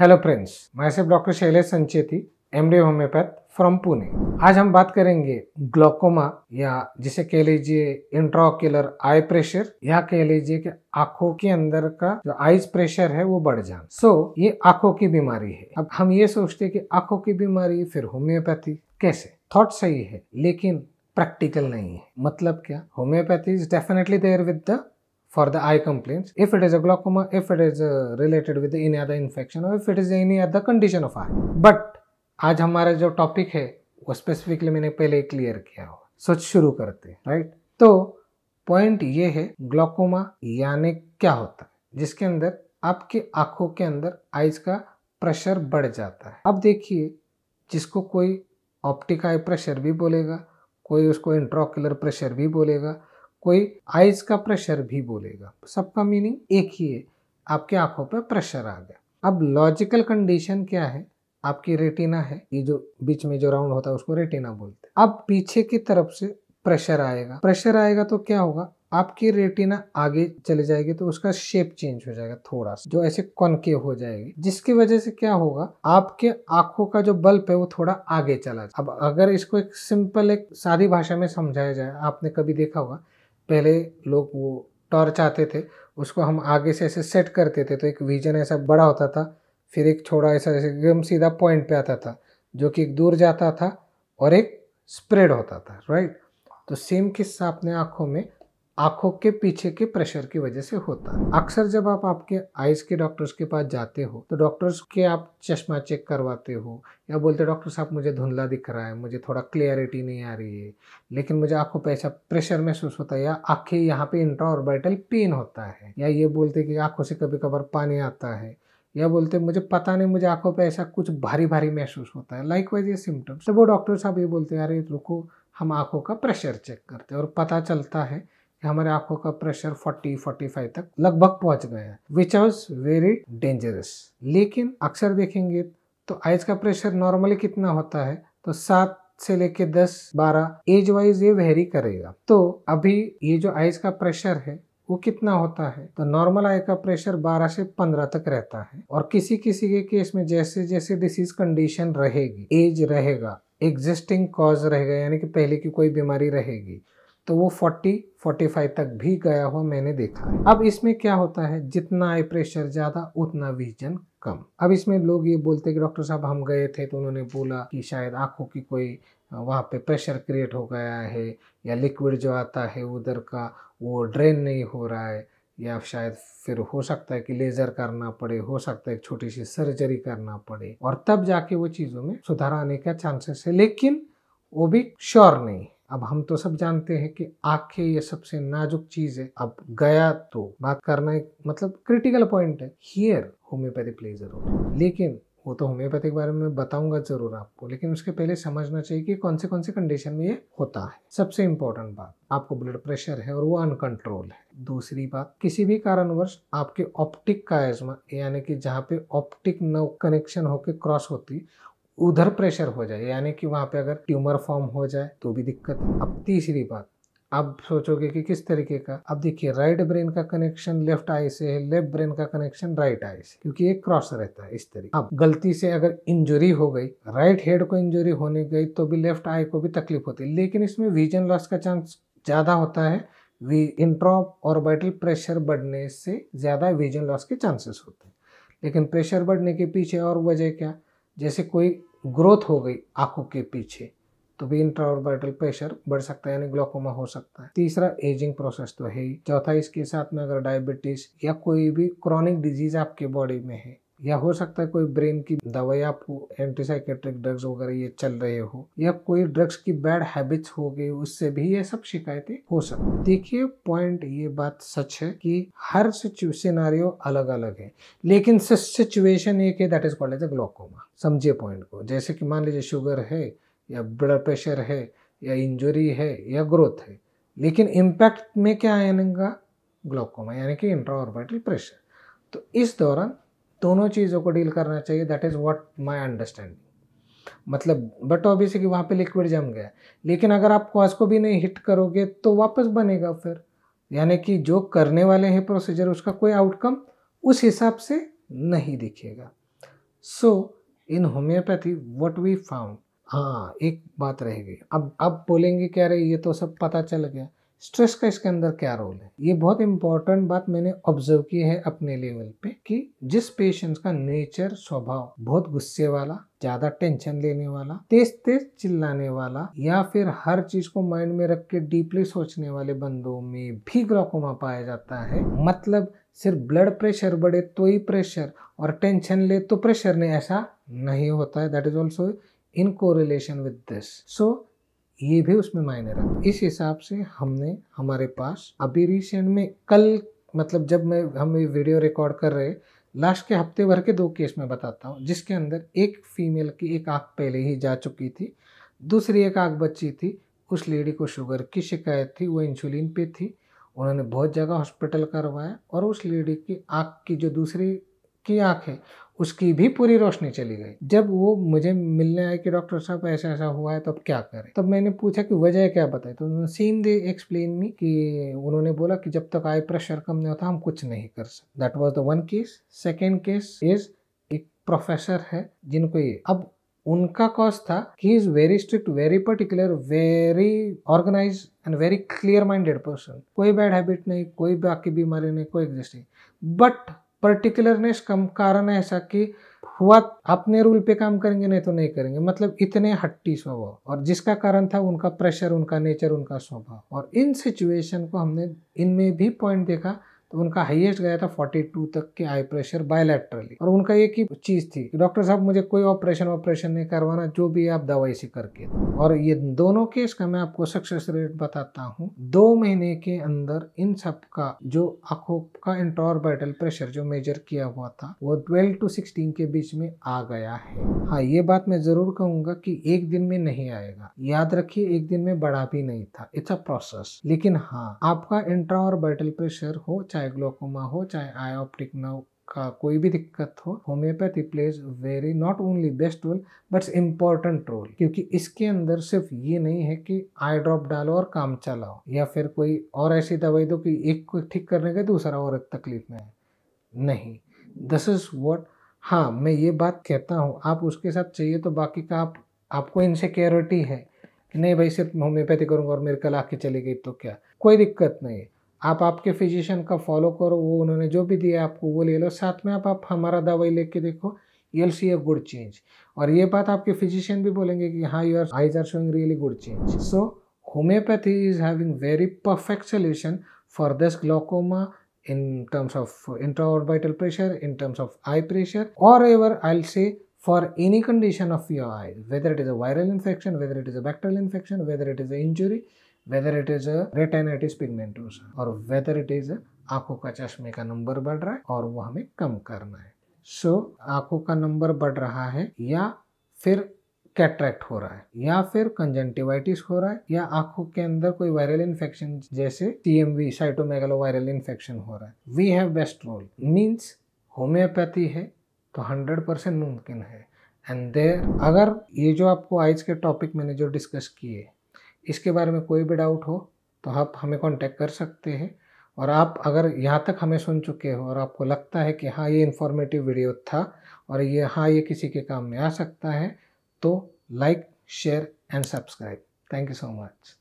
hello friends मैं से doctor Shailesh Sancheti MD homeopath from Pune आज हम बात करेंगे ग्लोकोमा या जिसे कह लीजिए इंट्रोक्यूलर आई प्रेशर या कह लीजिए कि आंखों के अंदर का जो आईज प्रेशर है वो बढ़ जाना सो so, ये आंखों की बीमारी है अब हम ये सोचते कि आंखों की बीमारी फिर होम्योपैथी कैसे थॉट सही है लेकिन प्रैक्टिकल नहीं है मतलब क्या homeopathy is definitely there with the for the eye complaints if it is a glaucoma if it is uh, related with any other infection or if it is any other condition of eye but आज हमारा जो topic है वो specifically मैंने पहले ही clear किया हुआ सो शुरू करते हैं राइट तो पॉइंट ये है ग्लोकोमा यानी क्या होता है जिसके अंदर आपके आंखों के अंदर आइज का प्रेशर बढ़ जाता है अब देखिए जिसको कोई ऑप्टिक आई प्रेशर भी बोलेगा कोई उसको इंट्रोकुलर प्रेशर भी बोलेगा कोई आइज का प्रेशर भी बोलेगा सबका मीनिंग एक ही है आपके आंखों पर प्रेशर आ गया अब लॉजिकल कंडीशन क्या है आपकी रेटिना है ये जो बीच में जो राउंड होता है उसको रेटिना बोलते हैं अब पीछे की तरफ से प्रेशर आएगा प्रेशर आएगा तो क्या होगा आपकी रेटिना आगे चले जाएगी तो उसका शेप चेंज हो जाएगा थोड़ा सा जो ऐसे कनके हो जाएगी जिसकी वजह से क्या होगा आपके आंखों का जो बल्ब है वो थोड़ा आगे चला जाए अब अगर इसको एक सिंपल एक सादी भाषा में समझाया जाए आपने कभी देखा होगा पहले लोग वो टॉर्च आते थे उसको हम आगे से ऐसे सेट करते थे तो एक विजन ऐसा बड़ा होता था फिर एक छोड़ा ऐसा एकदम सीधा पॉइंट पे आता था जो कि एक दूर जाता था और एक स्प्रेड होता था राइट तो सेम किस्सा अपने आँखों में आंखों के पीछे के प्रेशर की वजह से होता है अक्सर जब आप आपके आइज के डॉक्टर्स के पास जाते हो तो डॉक्टर्स के आप चश्मा चेक करवाते हो या बोलते डॉक्टर साहब मुझे धुंधला दिख रहा है मुझे थोड़ा क्लियरिटी नहीं आ रही है लेकिन मुझे आंखों पे ऐसा प्रेशर महसूस होता है या आंखें यहाँ पे इंट्रा ऑर्बिटल पेन होता है या ये बोलते कि आंखों से कभी कभार पानी आता है या बोलते मुझे पता नहीं मुझे आंखों पर ऐसा कुछ भारी भारी महसूस होता है लाइक वाइज ये सिम्टम्स तो वो डॉक्टर साहब ये बोलते हैं अरे रुको हम आंखों का प्रेशर चेक करते हैं और पता चलता है कि हमारे आंखों का प्रेशर 40 45 तक लगभग पहुंच गया हैं विच वॉज वेरी डेंजरस लेकिन अक्सर देखेंगे तो आइज का प्रेशर नॉर्मली कितना होता है तो सात से लेके दस बारह एज वाइज ये वेरी करेगा तो अभी ये जो आइज का प्रेशर है वो कितना होता है तो नॉर्मल आई का प्रेशर 12 से 15 तक रहता है और किसी किसी के केस में जैसे जैसे डिसीज कंडीशन रहेगी एज रहेगा एग्जिस्टिंग कॉज रहेगा यानी कि पहले की कोई बीमारी रहेगी तो वो 40 45 तक भी गया हुआ मैंने देखा है अब इसमें क्या होता है जितना आई प्रेशर ज़्यादा उतना विजन कम अब इसमें लोग ये बोलते कि डॉक्टर साहब हम गए थे तो उन्होंने बोला कि शायद आँखों की कोई वहाँ पे प्रेशर क्रिएट हो गया है या लिक्विड जो आता है उधर का वो ड्रेन नहीं हो रहा है या शायद फिर हो सकता है कि लेज़र करना पड़े हो सकता है छोटी सी सर्जरी करना पड़े और तब जाके वो चीज़ों में सुधार आने का चांसेस है लेकिन वो भी श्योर नहीं अब हम तो सब जानते हैं कि आंखें ये सबसे नाजुक चीज है अब गया तो बात करना एक मतलब क्रिटिकल पॉइंट है हियर होम्योपैथी प्ले जरूर लेकिन वो तो होम्योपैथी के बारे में बताऊंगा जरूर आपको लेकिन उसके पहले समझना चाहिए कि कौन से कौन से कंडीशन में ये होता है सबसे इंपॉर्टेंट बात आपको ब्लड प्रेशर है और वो अनकंट्रोल है दूसरी बात किसी भी कारणवश आपके ऑप्टिक का यानी कि जहाँ पे ऑप्टिक नव कनेक्शन होकर क्रॉस होती उधर प्रेशर हो जाए यानी कि वहाँ पे अगर ट्यूमर फॉर्म हो जाए तो भी दिक्कत है अब तीसरी बात अब सोचोगे कि किस तरीके का अब देखिए राइट ब्रेन का कनेक्शन लेफ्ट आई से है लेफ्ट ब्रेन का कनेक्शन राइट आई से क्योंकि एक क्रॉस रहता है इस तरीके अब गलती से अगर इंजरी हो गई राइट हेड को इंजरी होने गई तो भी लेफ्ट आई को भी तकलीफ होती है लेकिन इसमें विजन लॉस का चांस ज़्यादा होता है इंट्रॉप ऑर्बिटल प्रेशर बढ़ने से ज़्यादा विजन लॉस के चांसेस होते हैं लेकिन प्रेशर बढ़ने के पीछे और वजह क्या जैसे कोई ग्रोथ हो गई आंखों के पीछे तो भी इंट्राऑर्बिटल प्रेशर बढ़ सकता है यानी ग्लोकोमा हो सकता है तीसरा एजिंग प्रोसेस तो है ही चौथा इसके साथ में अगर डायबिटीज या कोई भी क्रॉनिक डिजीज आपके बॉडी में है या हो सकता है कोई ब्रेन की दवाई आपको एंटीसाइकेट्रिक ड्रग्स वगैरह ये चल रहे हो या कोई ड्रग्स की बैड हैबिट्स हो गई उससे भी ये सब शिकायतें हो सकती देखिए पॉइंट ये बात सच है कि हर सिनारियो अलग अलग है लेकिन सिचुएशन एक है that is called as a glaucoma समझिए पॉइंट को जैसे कि मान लीजिए शुगर है या ब्लड प्रेशर है या इंजरी है या ग्रोथ है लेकिन इम्पैक्ट में क्या आएगा ग्लोकोमा यानी कि इंट्रा ऑर्बिटल प्रेशर तो इस दौरान दोनों चीज़ों को डील करना चाहिए that is what my understanding मतलब बट ऑब्वियस है कि वहाँ पे लिक्विड जम गया लेकिन अगर आप क्वास को भी नहीं हिट करोगे तो वापस बनेगा फिर यानी कि जो करने वाले हैं प्रोसीजर उसका कोई आउटकम उस हिसाब से नहीं दिखेगा so in homeopathy what we found हाँ एक बात रह गई अब अब बोलेंगे क्या रही ये तो सब पता चल गया स्ट्रेस का इसके अंदर क्या रोल है ये बहुत इंपॉर्टेंट बात मैंने ऑब्जर्व की है अपने लेवल पे कि जिस पेशेंट का नेचर स्वभाव बहुत गुस्से वाला ज्यादा टेंशन लेने वाला तेज तेज चिल्लाने वाला या फिर हर चीज को माइंड में रख के डीपली सोचने वाले बंदों में भी ग्लोकोमा पाया जाता है मतलब सिर्फ ब्लड प्रेशर बढ़े तो ही प्रेशर और टेंशन ले तो प्रेशर नहीं ऐसा नहीं होता है that is also in correlation with this so ये भी उसमें मायने रखता इस हिसाब से हमने हमारे पास अभी रिसेंट में कल मतलब जब मैं हम ये वीडियो रिकॉर्ड कर रहे लास्ट के हफ्ते भर के दो केस में बताता हूँ जिसके अंदर एक फीमेल की एक आँख पहले ही जा चुकी थी दूसरी एक आँख बची थी उस लेडी को शुगर की शिकायत थी वो इंसुलिन पे थी उन्होंने बहुत जगह हॉस्पिटल करवाया और उस लेडी की आँख की जो दूसरी की आँख है उसकी भी पूरी रोशनी चली गई जब वो मुझे मिलने आए कि डॉक्टर साहब ऐसा ऐसा हुआ है तो अब क्या करें तब मैंने पूछा कि वजह क्या बताई तो उन्होंने सीन दे एक्सप्लेन मी कि उन्होंने बोला कि जब तक आई प्रेशर कम नहीं होता हम कुछ नहीं कर सकते that was the one case second case is एक प्रोफेसर है जिनको ये अब उनका कॉज था कि is very strict very particular very organise and very clear minded person कोई बैड हैबिट नहीं कोई बाकी बीमारी नहीं कोई एग्जिस्ट नहीं बट पर्टिकुलरनेस कम कारण है ऐसा कि हुआ अपने रूल पे काम करेंगे नहीं तो नहीं करेंगे मतलब इतने हट्टी स्वभाव और जिसका कारण था उनका प्रेशर उनका नेचर उनका स्वभाव और इन सिचुएशन को हमने इनमें भी पॉइंट देखा तो उनका हाईएस्ट गया था 42 तक के आई प्रेशर बायोलेट्रली और उनका एक ही चीज़ थी डॉक्टर साहब मुझे कोई ऑपरेशन ऑपरेशन नहीं करवाना जो भी आप दवाई से करके और ये दोनों केस का मैं आपको सक्सेस रेट बताता हूँ दो महीने के अंदर इन सब का जो आंखों का इंटरऑर्बिटल प्रेशर जो मेजर किया हुआ था वो ट्वेल्व टू सिक्सटीन के बीच में आ गया है हाँ ये बात मैं जरूर कहूंगा कि एक दिन में नहीं आएगा याद रखिए एक दिन में बड़ा भी नहीं था इट्स अ प्रोसेस लेकिन हाँ आपका इंट्रा और प्रेशर हो चाहे चाहे ग्लोकोमा हो चाहे आई ऑप्टिक नर्व का कोई भी दिक्कत हो homeopathy plays very not only best role but important role क्योंकि इसके अंदर सिर्फ ये नहीं है कि आई ड्रॉप डालो और काम चलाओ या फिर कोई और ऐसी दवाई दो कि एक को ठीक करने का दूसरा और तकलीफ में है नहीं दिस इज़ वॉट हाँ मैं ये बात कहता हूँ आप उसके साथ चाहिए तो बाकी का आप आपको इनसिक्योरिटी है कि नहीं भाई सिर्फ होम्योपैथी करूँगा और मेरे कल आके चली गई तो क्या कोई दिक्कत नहीं है आप आपके फिजिशियन का फॉलो करो वो उन्होंने जो भी दिया आपको वो ले लो साथ में आप आप हमारा दवाई लेके देखो यल सी ए गुड चेंज और ये बात आपके फिजिशियन भी बोलेंगे कि हाँ your eyes are showing really good change so homeopathy is having very perfect solution for this glaucoma in terms of intraorbital pressure in terms of eye pressure और ever I say for any condition of your eye whether it is a viral infection whether it is a bacterial infection whether it is a injury whether it is retinitis pigmentosa और whether it is आंखों का चश्मे का number बढ़ रहा है और वो हमें कम करना है सो so, आंखों का नंबर बढ़ रहा है या फिर कैट्रैक्ट हो रहा है या फिर कंजेंटिवाइटिस हो रहा है या आंखों के अंदर कोई वायरल इन्फेक्शन जैसे टीएमवी साइटोमेगलो वायरल इन्फेक्शन हो रहा है we have best role means homeopathy है तो हंड्रेड परसेंट मुमकिन है एंड देर अगर ये जो आपको आइज के टॉपिक मैंने जो डिस्कस किए इसके बारे में कोई भी डाउट हो तो आप हमें कांटेक्ट कर सकते हैं और आप अगर यहाँ तक हमें सुन चुके हो और आपको लगता है कि हाँ ये इन्फॉर्मेटिव वीडियो था और ये हाँ ये किसी के काम में आ सकता है तो like share and subscribe thank you so much